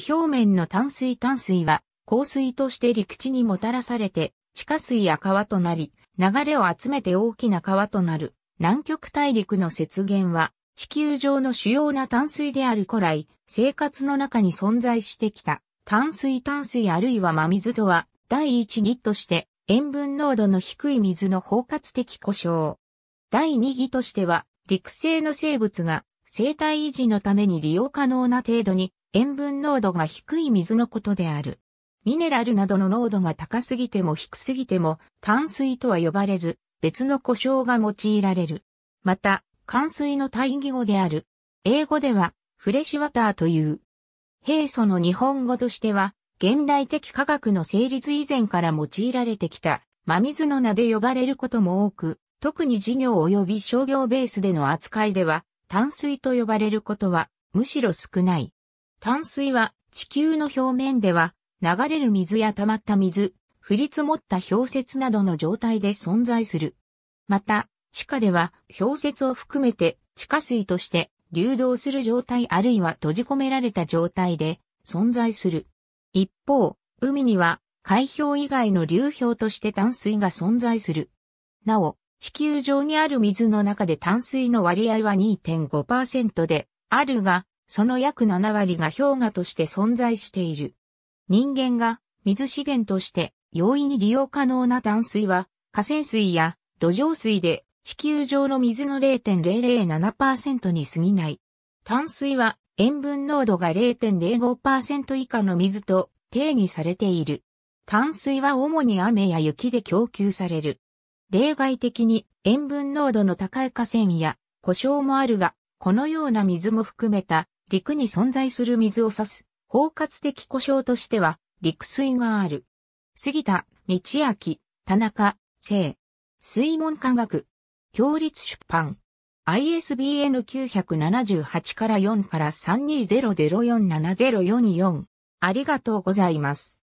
地表面の淡水淡水は、降水として陸地にもたらされて、地下水や川となり、流れを集めて大きな川となる。南極大陸の雪原は、地球上の主要な淡水である古来、生活の中に存在してきた。淡水淡水あるいは真水とは、第一義として、塩分濃度の低い水の包括的故障。第二義としては、陸生の生物が生態維持のために利用可能な程度に塩分濃度が低い水のことである。ミネラルなどの濃度が高すぎても低すぎても淡水とは呼ばれず、別の呼称が用いられる。また、寒水の対義語である。英語では、フレッシュワターという。平素の日本語としては、現代的科学の成立以前から用いられてきた、真水の名で呼ばれることも多く、特に事業及び商業ベースでの扱いでは、淡水と呼ばれることは、むしろ少ない。淡水は地球の表面では流れる水や溜まった水、降り積もった氷雪などの状態で存在する。また、地下では氷雪を含めて地下水として流動する状態あるいは閉じ込められた状態で存在する。一方、海には海氷以外の流氷として淡水が存在する。なお、地球上にある水の中で淡水の割合は2.5%であるが、その約7割が氷河として存在している。人間が水資源として容易に利用可能な淡水は河川水や土壌水で地球上の水の0.007%に過ぎない。淡水は塩分濃度が0.05%以下の水と定義されている。淡水は主に雨や雪で供給される。例外的に塩分濃度の高い河川や故障もあるが、このような水も含めた陸に存在する水を指す、包括的故障としては、陸水がある。杉田、道明、田中、生。水門科学。協立出版。ISBN 978から4から320047044。ありがとうございます。